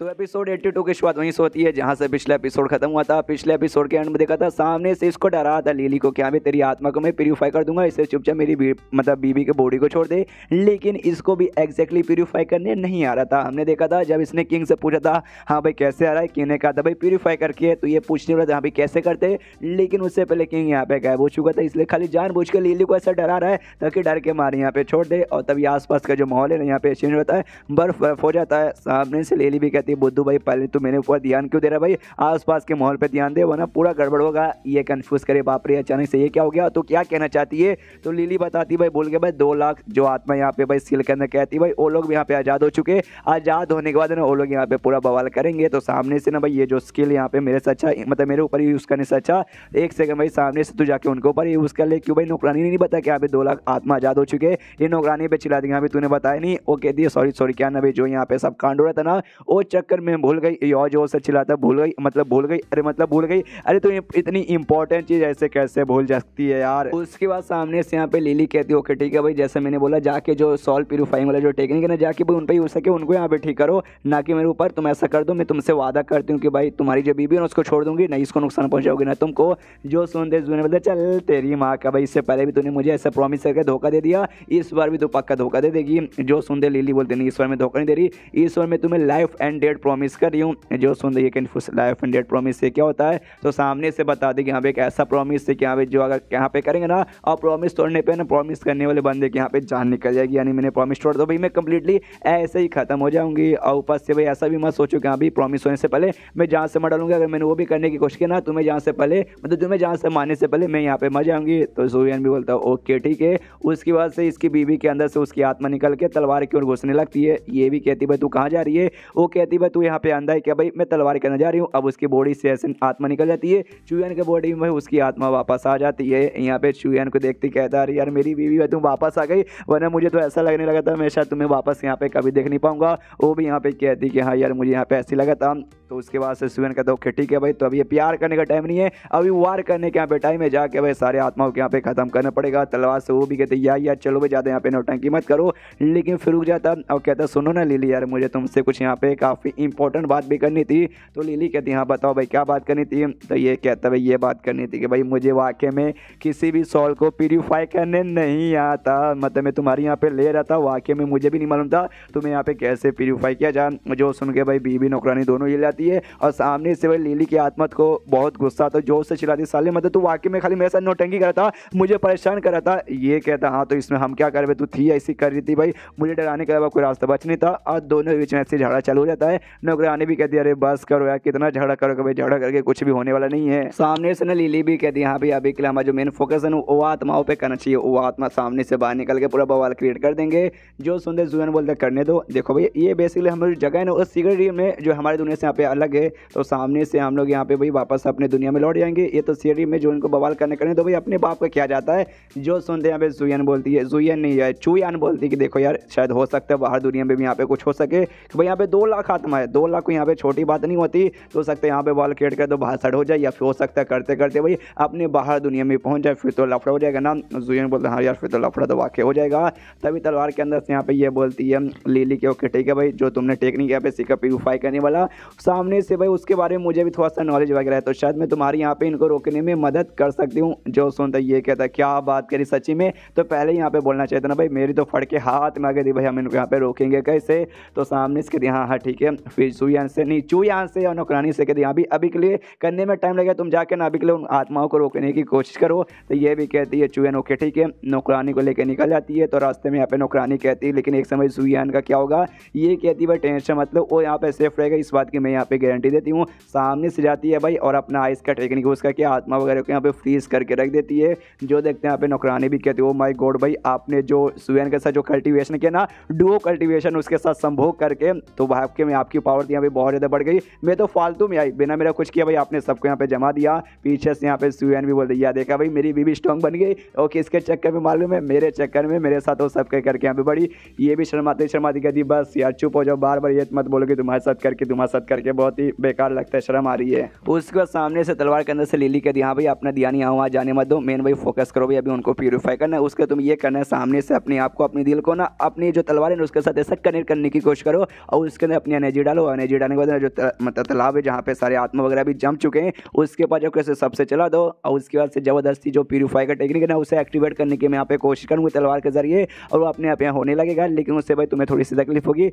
तो एपिसोड 82 की शुरुआत वहीं से होती है जहां से पिछला एपिसोड खत्म हुआ था पिछले एपिसोड के एंड में देखा था सामने से इसको डरा रहा था लीली को क्या मैं तेरी आत्मा को मैं प्यूरीफाई कर दूंगा इसे चुपचाप मेरी बी, मतलब बीबी के बॉडी को छोड़ दे लेकिन इसको भी एग्जैक्टली प्यूरीफाई करने नहीं आ रहा था हमने देखा था जब इसने किंग से पूछा था हाँ भाई कैसे आ रहा है किंग ने कहा था भाई प्यूरीफाई करके तो ये पूछने वाला था हाँ भाई कैसे करते लेकिन उससे पहले किंग यहाँ पे गायब हो चुका था इसलिए खाली जान बूझ के लिली को ऐसा डरा रहा है ताकि डर के मारे यहाँ पे छोड़ दे और तभी आसपास का जो माहौल है ना यहाँ पे चेंज होता है बर्फ बर्फ हो जाता है सामने से लीली भी कहती थी बुद्धू भाई पहले तो मेरे ऊपर ध्यान क्यों दे रहा भाई आसपास के माहौल पर ध्यान दे वरना पूरा गड़बड़ होगा ये कन्फ्यूज़ करे बाप रे अचानक से ये क्या हो गया तो क्या कहना चाहती है तो लीली बताती भाई बोल के भाई दो लाख जो आत्मा यहाँ पे भाई सील करने कहती भाई वो लोग भी यहाँ पे आज़ाद हो चुके आज़ाद होने के बाद ना वो लोग यहाँ पे पूरा बवाल करेंगे तो सामने से ना भाई ये जो स्किल यहाँ पे मेरे से अच्छा मतलब मेरे ऊपर यूज़ करने से अच्छा एक सेकंड भाई सामने से तू जाके उनके ऊपर यूज़ कर ले क्यों भाई नौकरानी नहीं बता पता यहाँ पे दो लाख आत्मा आज़ाद हो चुके ये नौकरानी पे चिल्ला दी यहाँ पे तूने बताया नहीं वो कहती है सॉरी सॉरी क्या ना भाई जो यहाँ पे सब कांड हो रहा था ना वो चक्कर में भूल गई यो जो से चिल्लाता भूल गई मतलब भूल गई अरे मतलब भूल गई अरे तो इतनी इंपॉर्टेंट चीज़ ऐसे कैसे भूल सकती है यार उसके बाद सामने से यहाँ पे लिली कहती है ओके ठीक है भाई जैसे मैंने बोला जाके जो सॉल्व प्यूरिफाइंग वाला जो टेक्निक है ना जाके भाई उन पर यूज़ सके उनको यहाँ पे ठीक करो ना कि मेरे ऊपर तुम ऐसा कर दो मैं तुमसे वादा करती हूँ कि भाई तुम्हारी जो बीबी है उसको छोड़ दूंगी नहीं इसको नुकसान पहुँचाओगी ना तुमको जो सुनते सुनने बोलते चल तेरी माँ का भाई इससे पहले भी तूने मुझे ऐसा प्रॉमिस करके धोखा दे दिया इस बार भी तू पक्का धोखा दे देगी जो सुनते लिली बोलते नहीं इस बार मैं धोखा नहीं दे रही इस बार मैं तुम्हें लाइफ एंड डेट प्रॉमिस कर रही हूँ जो सुन रही है confuse life and date promise से क्या होता है तो सामने से बता दें कि यहाँ पे एक ऐसा प्रॉमिस है कि यहाँ पे जो अगर यहाँ पे करेंगे ना और प्रॉमिस तोड़ने पर ना प्रॉमिस करने वाले बंदे के यहाँ पे जान निकल जाएगी यानी मैंने प्रॉमिस तोड़ दो भाई मैं कंप्लीटली ऐसे ही खत्म हो जाऊँगी और ऊपर से भाई ऐसा भी मत सोचो कि हाँ भाई प्रॉमिस होने से पहले मैं जहाँ से मर डालूंगा अगर मैंने वो भी करने की कोशिश की ना तुम्हें तो जहाँ से पहले मतलब तुम्हें जहाँ से मारने से पहले मैं यहाँ पे मर जाऊँगी तो जोयान भी बोलता है ओके ठीक है उसके बाद से इसकी बीवी के अंदर से उसकी आत्मा निकल के तलवार की ओर घुसने लगती है ये भी कहती भाई तू कहाँ जा रही है वो कहती है तू तो यहाँ पे अंधा है क्या भाई मैं तलवार करने जा रही हूँ अब उसकी बॉडी से ऐसे आत्मा निकल जाती है चुयन के बॉडी में उसकी आत्मा वापस आ जाती है यहाँ पे चुयन को देखते कहता अरे यार मेरी बीवी है तुम वापस आ गई वरना मुझे तो ऐसा लगने लगा था मैं शायद तुम्हें वापस यहाँ पे कभी देख नहीं पाऊंगा वो भी यहाँ पे कहती कि हाँ यार मुझे यहाँ पे ऐसी लगा था तो उसके बाद से सुवन कहता ओके ठीक है भाई तो अभी ये प्यार करने का टाइम नहीं है अभी वार करने के यहाँ पे टाइम है जाके भाई सारे आत्माओं के यहाँ पे खत्म करना पड़ेगा तलवार से वो भी कहते यार यार चलो भाई ज़्यादा यहाँ पे नोटंकी मत करो लेकिन फिर रुक जाता और कहता सुनो ना लीली यार मुझे तुमसे कुछ यहाँ पे का काफ़ी इंपॉर्टेंट बात भी करनी थी तो लिली कहती हाँ बताओ भाई क्या बात करनी थी तो ये कहता भाई ये बात करनी थी कि भाई मुझे वाकई में किसी भी सॉल को प्योरीफाई करने नहीं आता मतलब मैं तुम्हारी यहाँ पर ले रहा था वाकई में मुझे भी नहीं मालूम था तुम्हें यहाँ पे कैसे प्योरीफाई किया जा जो सुन के भाई बीबी नौकरानी दोनों ये जाती है और सामने से भाई लिली की आत्मत को बहुत गुस्सा आता जोर से चिल्लाती साले मतलब तू वाकई में खाली मेरे साथ नोटंगी करा था मुझे परेशान करा था ये कहता हाँ तो इसमें हम क्या कर रहे तू थी ऐसी कर रही थी भाई मुझे डराने के अलावा कोई रास्ता बच नहीं था और दोनों बीच में ऐसे झगड़ा चालू हो जाता है है नौकरानी भी कहती है अरे बस करो यार कितना झगड़ा करो कभी झगड़ा करके कुछ भी होने वाला नहीं है सामने से ना लीली भी कहती है हाँ भाई अभी के लिए हमारा जो मेन फोकस है वो आत्माओं पर करना चाहिए वो आत्मा सामने से बाहर निकल के पूरा बवाल क्रिएट कर देंगे जो सुंदर जुएन बोलते करने दो देखो भाई ये बेसिकली हमारी जगह है ना उस सीक्रेट में जो हमारी दुनिया से यहाँ पे अलग है तो सामने से हम लोग यहाँ पे भाई वापस अपने दुनिया में लौट जाएंगे ये तो सीरी में जो इनको बवाल करने करने तो भाई अपने बाप का क्या जाता है जो सुनते हैं यहाँ पे जुयन बोलती है जुयन नहीं है चुयन बोलती है कि देखो यार शायद हो सकता है बाहर दुनिया में भी यहाँ पे कुछ हो सके कि भाई यहाँ पे दो लाख खत्म है दो लाख को यहाँ पे छोटी बात नहीं होती तो हो सकता है यहाँ पे बॉल खेड़ कर दो तो बासठ हो जाए या फिर हो सकता है करते करते भाई अपने बाहर दुनिया में पहुँच जाए फिर तो लफड़ा हो जाएगा ना जुयन बोलते हैं हाँ यार फिर तो लफड़ा तो वाकई हो जाएगा तभी तलवार के अंदर से यहाँ पे ये बोलती है लीली के ओके ठीक है भाई जो तुमने टेक्निक यहाँ पे सीखा प्यूरिफाई करने वाला सामने से भाई उसके बारे में मुझे भी थोड़ा सा नॉलेज वगैरह है तो शायद मैं तुम्हारी यहाँ पे इनको रोकने में मदद कर सकती हूँ जो सुनता ये कहता है क्या बात करी सची में तो पहले यहाँ पे बोलना चाहिए था ना भाई मेरी तो फड़ हाथ में आ गई थी भाई हम इनको यहाँ पे रोकेंगे कैसे तो सामने इसके हाँ हाँ ठीक है फिर सूर्यान से नहीं चूयान से और नौकरानी से कहती है हाँ अभी अभी के लिए करने में टाइम लगेगा तुम जाके ना अभी के लिए उन आत्माओं को रोकने की कोशिश करो तो ये भी कहती है चूयान ओके ठीक है नौकरानी को लेकर निकल जाती है तो रास्ते में यहाँ पर नौकरानी कहती है लेकिन एक समय सूर्यान का क्या होगा ये कहती है भाई टेंशन मतलब वो यहाँ पर सेफ रहेगा इस बात की मैं यहाँ पर गारंटी देती हूँ सामने से जाती है भाई और अपना आइस का टेक्निक उसका क्या आत्मा वगैरह को यहाँ पर फ्रीज करके रख देती है जो देखते हैं यहाँ पे नौकरानी भी कहती है वो माई गॉड भाई आपने जो सुयन के साथ जो कल्टिवेशन किया ना डुओ कल्टिवेशन उसके साथ संभोग करके तो भाग के मैं आपकी पावर यहाँ पे बहुत ज़्यादा बढ़ गई मैं तो फालतू में आई बिना मेरा कुछ किया भाई आपने सबको यहाँ पे जमा दिया पीछे से यहाँ पे सुन भी बोल दिया देखा भाई मेरी बीवी स्ट्रॉन्ग बन गई ओके इसके चक्कर में मालूम है मेरे चक्कर में मेरे साथ वो सब कर करके यहाँ पे बढ़ी ये भी शर्माती शर्माती कहती बस यार चुप हो जाओ बार बार ये मत बोलोगे तुम्हारे साथ करके तुम्हारे साथ करके बहुत ही बेकार लगता है शर्म आ रही है उसके बाद सामने से तलवार के अंदर से लीली कहती हाँ भाई अपना ध्यान यहाँ वहाँ जाने मत दो मेन भाई फोकस करो भाई अभी उनको प्योरीफाई करना है उसके तुम ये करना सामने से अपने आप को अपने दिल को ना अपनी जो तलवार है उसके साथ ऐसा कनेक्ट करने की कोशिश करो और उसके अंदर अपनी एनर्जी डालो एनर्जी डालने के बाद जो मतलब तालाब है जहाँ पे सारे आत्मा वगैरह भी जम चुके हैं उसके बाद जो कैसे सबसे चला दो और उसके बाद से ज़बरदस्ती जो प्यूरीफाई का टेक्निक है ना उसे एक्टिवेट करने की मैं यहाँ पे कोशिश करूँगी तलवार के ज़रिए और वो अपने आप यहाँ होने लगेगा लेकिन उससे भाई तुम्हें थोड़ी सी तकलीफ होगी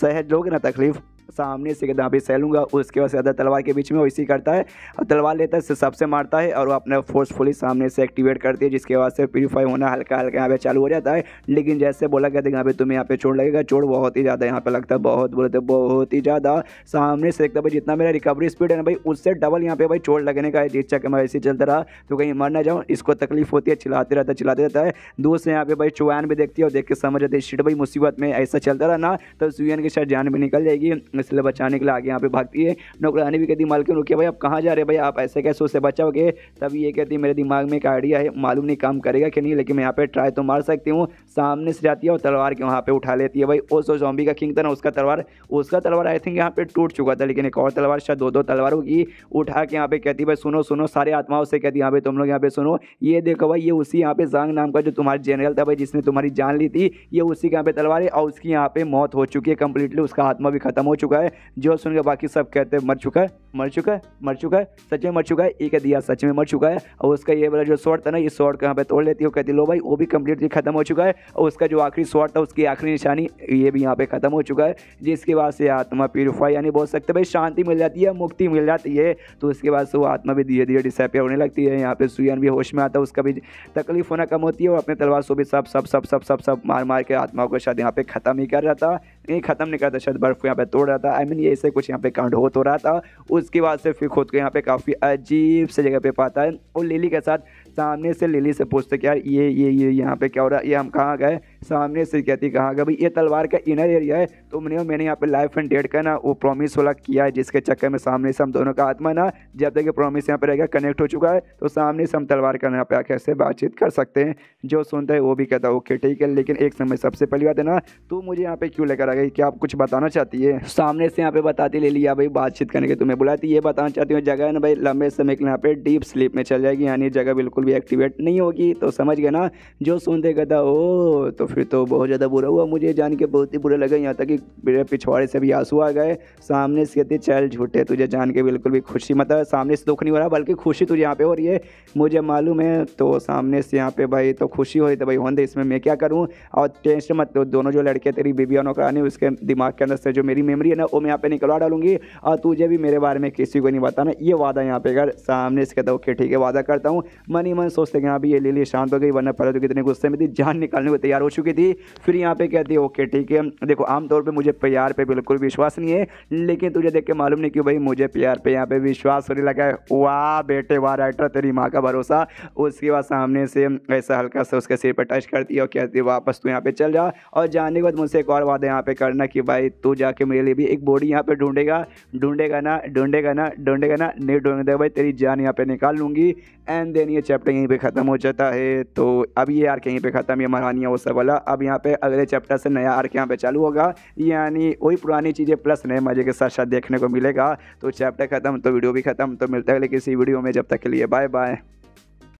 सहज लोगे ना तकलीफ़ सामने से गदाबी सहलूंगा उसके बाद ज़्यादा तलवार के बीच में वैसे ही करता है और तलवार लेता है सबसे मारता है और वो अपने फोर्सफुली सामने से एक्टिवेट करती है जिसके बाद से प्यूरीफाई होना हल्का हल्का यहाँ पे चालू हो जाता है लेकिन जैसे बोला गया था यहाँ पे तुम्हें यहाँ पे चोट लगेगा चोट बहुत ही ज़्यादा यहाँ पे लगता है बहुत बोलते बहुत ही ज़्यादा सामने से देखता भाई जितना मेरा रिकवरी स्पीड है ना भाई उससे डबल यहाँ पे भाई चोट लगने का इच्छा जिस चक्कर मैं ऐसे चलता रहा तो कहीं मर ना जाऊँ इसको तकलीफ होती है चिल्लाते रहता है चिल्लाते रहता है दूसरे यहाँ पे भाई चुवैन भी देखती है और देख के समझ जाती है शीट भाई मुसीबत में ऐसा चलता रहा ना तो सुन की शायद जान भी निकल जाएगी अपने सिले बचाने के लिए आगे यहाँ पे भागती है नौकरानी भी कहती मालकिन रुकिए भाई आप कहाँ जा रहे भाई आप ऐसे कैसे उससे बचाओगे तब ये कहती मेरे दिमाग में एक आइडिया है मालूम नहीं काम करेगा कि नहीं लेकिन मैं यहाँ पे ट्राई तो मार सकती हूँ सामने से जाती है और तलवार के वहाँ पे उठा लेती है भाई उस जॉम्बी का किंग था ना उसका तलवार उसका तलवार आई थिंक यहाँ पे टूट चुका था लेकिन एक और तलवार शायद दो दो तलवारों की उठा के यहाँ पे कहती भाई सुनो सुनो सारे आत्माओं से कहती यहाँ पे तुम लोग यहाँ पे सुनो ये देखो भाई ये उसी यहाँ पे जांग नाम का जो तुम्हारे जनरल था भाई जिसने तुम्हारी जान ली थी ये उसी के यहाँ पे तलवार है और उसकी यहाँ पे मौत हो चुकी है कंप्लीटली उसका आत्मा भी खत्म हो चुका है जो सुन के बाकी सब कहते मर चुका है मर चुका है मर चुका है सच में मर चुका है एक दिया सच में मर चुका है और उसका ये वाला जो शॉर्ट था ना ये शॉर्ट यहाँ पे तोड़ लेती है कहती लो भाई वो भी कम्प्लीटली खत्म हो चुका है और उसका जो आखिरी शॉर्ट था उसकी आखिरी निशानी ये भी यहाँ पे खत्म हो चुका है जिसके बाद से आत्मा प्योरीफाई यानी बोल सकते भाई शांति मिल जाती है मुक्ति मिल जाती है तो उसके बाद से वो आत्मा भी धीरे धीरे डिसअपियर होने लगती है यहाँ पे सुयन भी होश में आता है उसका भी तकलीफ होना कम होती है और अपने तलवार से भी सब सब सब सब सब सब मार मार के आत्मा को शायद यहाँ पे खत्म ही कर रहा था नहीं खत्म नहीं करता शायद बर्फ यहाँ पे तोड़ रहा था आई मीन ये ऐसे कुछ यहाँ पे कांड हो तो रहा था उसके बाद से फिर खुद को यहाँ पे काफ़ी अजीब से जगह पे पाता है और लिली के साथ सामने से लिली से पूछते कि यार ये ये ये यहाँ पे क्या हो रहा है ये हम कहाँ गए सामने से कहती कहा भाई ये तलवार का इनर एरिया है तुमने तो और मैंने यहाँ पे लाइफ एंड डेट का ना वो प्रॉमिस वाला किया है जिसके चक्कर में सामने से हम दोनों का आत्मा ना जब तक ये प्रॉमिस यहाँ पर रहेगा कनेक्ट हो चुका है तो सामने से हम तलवार का यहाँ पे आकर से बातचीत कर सकते हैं जो सुनता है वो भी कहता है ओके ठीक है लेकिन एक समय सबसे पहली बात है ना तू मुझे यहाँ पे क्यों लेकर आ गई क्या आप कुछ बताना चाहती है सामने से यहाँ पे बताती ले लिया भाई बातचीत करने के तुम्हें बुलाती ये बताना चाहती हूँ जगह ना भाई लंबे समय के यहाँ पे डीप स्लीप में चल जाएगी यानी जगह बिल्कुल भी एक्टिवेट नहीं होगी तो समझ गए ना जो सुनते कहता ओ तो फिर तो बहुत ज़्यादा बुरा हुआ मुझे जान के बहुत ही बुरा लगा यहाँ तक कि मेरे पिछवाड़े से भी आंसू आ गए सामने से कहते चल झूठे तुझे जान के बिल्कुल भी खुशी मतलब सामने से दुख नहीं हो रहा बल्कि खुशी तुझे यहाँ पे हो रही है मुझे मालूम है तो सामने से यहाँ पे भाई तो खुशी हो रही तो भाई होने दे इसमें मैं क्या करूँ और टेंशन मत लो दोनों जो लड़के तेरी बीबी और नौकरानी उसके दिमाग के अंदर से जो मेरी मेमरी है ना वो मैं यहाँ पे निकलवा डालूंगी और तुझे भी मेरे बारे में किसी को नहीं बताना ये वादा यहाँ पे कर सामने से कहता ओके ठीक है वादा करता हूँ मन ही मन सोचते हैं यहाँ भी ये लिए शांत हो गई वरना पहले तो कितने गुस्से में थी जान निकालने को तैयार हो चुकी चुकी थी फिर यहाँ पे कहती है ओके ठीक है देखो आमतौर पर मुझे प्यार पर बिल्कुल विश्वास नहीं है लेकिन तुझे देख के मालूम नहीं कि भाई मुझे प्यार पर यहाँ पर विश्वास होने लगा है वाह बेटे वाह राइटर तेरी माँ का भरोसा उसके बाद सामने से ऐसा हल्का सा उसके सिर पर टच करती है और कहती है वापस तू यहाँ पे चल जा और जाने के बाद मुझसे एक और वादा यहाँ पे करना कि भाई तू जाके मेरे लिए भी एक बॉडी यहाँ पे ढूंढेगा ढूंढेगा ना ढूंढेगा ना ढूंढेगा ना नहीं ढूंढेगा भाई तेरी जान यहाँ पे निकाल लूँगी एंड देन ये चैप्टर यहीं पे ख़त्म हो जाता है तो अब ये आर्क यहीं पे ख़त्म ये महारानिया वो सब वाला अब यहाँ पे अगले चैप्टर से नया आर्क यहाँ पे चालू होगा यानी वही पुरानी चीज़ें प्लस नए मज़े के साथ साथ देखने को मिलेगा तो चैप्टर ख़त्म तो वीडियो भी ख़त्म तो मिलता है अगले किसी वीडियो में जब तक के लिए बाय बाय